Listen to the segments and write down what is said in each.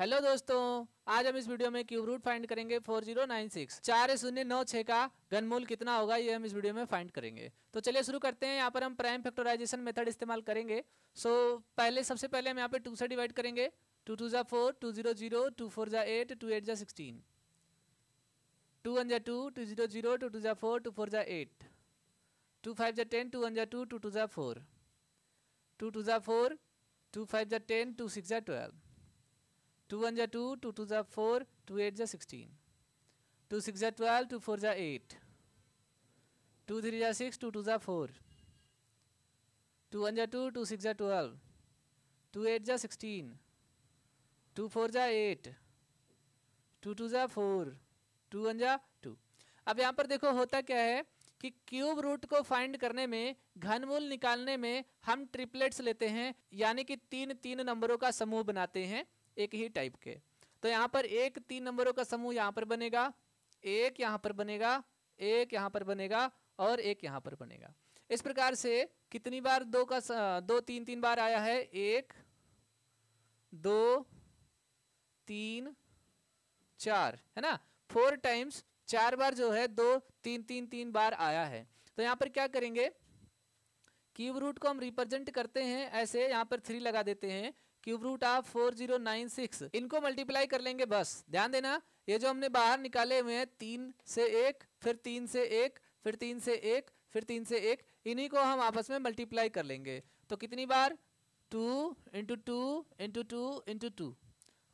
hello दोस्तों आज हम इस वीडियो में क्यूब रूट फाइंड करेंगे 4096 चार शून्य नौ छः का घनमूल कितना होगा ये हम इस वीडियो में फाइंड करेंगे तो चलिए शुरू करते हैं यहाँ पर हम प्राइम फैक्टराइजेशन मेथड इस्तेमाल करेंगे सो पहले सबसे पहले हम यहाँ पे टू से डिवाइड करेंगे टू टू ज़ा four two zero zero two four ज़ा एट टू एट ज़ा सिक्सटीन टू वन ज़ा two two zero zero two two ज़ा फोर टू फोर ज़ा एट टू फाइव ज़ा टेन टू वन ज़ा टू टू टू ज़ा four two two ज़ा four two five ज़ा टेन टू सिक्स ज़ा ट्वेल्व टू वन जा टू टू टू जा फोर टू एट जा सिक्सटीन टू सिक्स जा ट्वेल्व टू फोर जा एट टू थ्री जा सिक्स टू टू जा फोर टू वन जा टू टू सिक्स जा ट्वेल्व टू एट जा सिक्सटीन टू फोर जा एट टू टू जा फोर टू वन जा टू अब यहाँ पर देखो होता क्या है कि क्यूब रूट को फाइंड करने में घनमूल निकालने में हम ट्रिपलेट्स लेते हैं यानी कि तीन तीन नंबरों का समूह बनाते हैं एक ही टाइप के तो यहाँ पर एक तीन नंबरों का समूह यहाँ पर बनेगा एक यहाँ पर बनेगा एक यहाँ पर बनेगा और एक यहाँ पर बनेगा इस प्रकार से कितनी बार दो का दो तीन तीन बार आया है एक दो तीन चार है ना फोर टाइम्स चार बार जो है दो तीन तीन तीन बार आया है तो यहाँ पर क्या करेंगे क्यूब रूट को हम रिप्रेजेंट करते हैं ऐसे यहाँ पर थ्री लगा देते हैं cube root of four zero nine six इनको मल्टीप्लाई कर लेंगे बस ध्यान देना ये जो हमने बाहर निकाले हुए हैं तीन से एक फिर तीन से एक फिर तीन से एक फिर तीन से एक इन्हीं को हम आपस में मल्टीप्लाई कर लेंगे तो कितनी बार two into two into two into two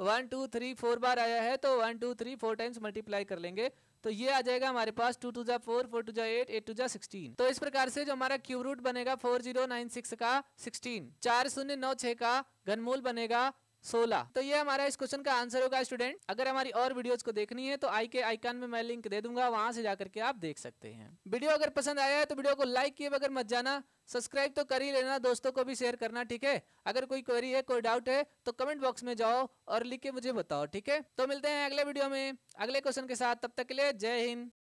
one two three four बार आया है तो one two three four times multiply कर लेंगे तो ये आ जाएगा हमारे पास टू टू जा फोर फोर टू जा एट एट टू जा सिक्सटीन तो इस प्रकार से जो हमारा क्यूब रूट बनेगा फोर जीरो नाइन सिक्स का सिक्सटीन चार शून्य नौ छह का घनमूल बनेगा सोलह तो ये हमारा इस क्वेश्चन का आंसर होगा स्टूडेंट अगर हमारी और वीडियोस को देखनी है तो आई के आइकन में मैं लिंक दे दूंगा वहां से जाकर के आप देख सकते हैं वीडियो अगर पसंद आया है तो वीडियो को लाइक किए बगैर मत जाना सब्सक्राइब तो कर ही लेना दोस्तों को भी शेयर करना ठीक है अगर कोई क्वेरी है कोई डाउट है तो कमेंट बॉक्स में जाओ और लिख के मुझे बताओ ठीक है तो मिलते हैं अगले वीडियो में अगले क्वेश्चन के साथ तब तक के लिए जय हिंद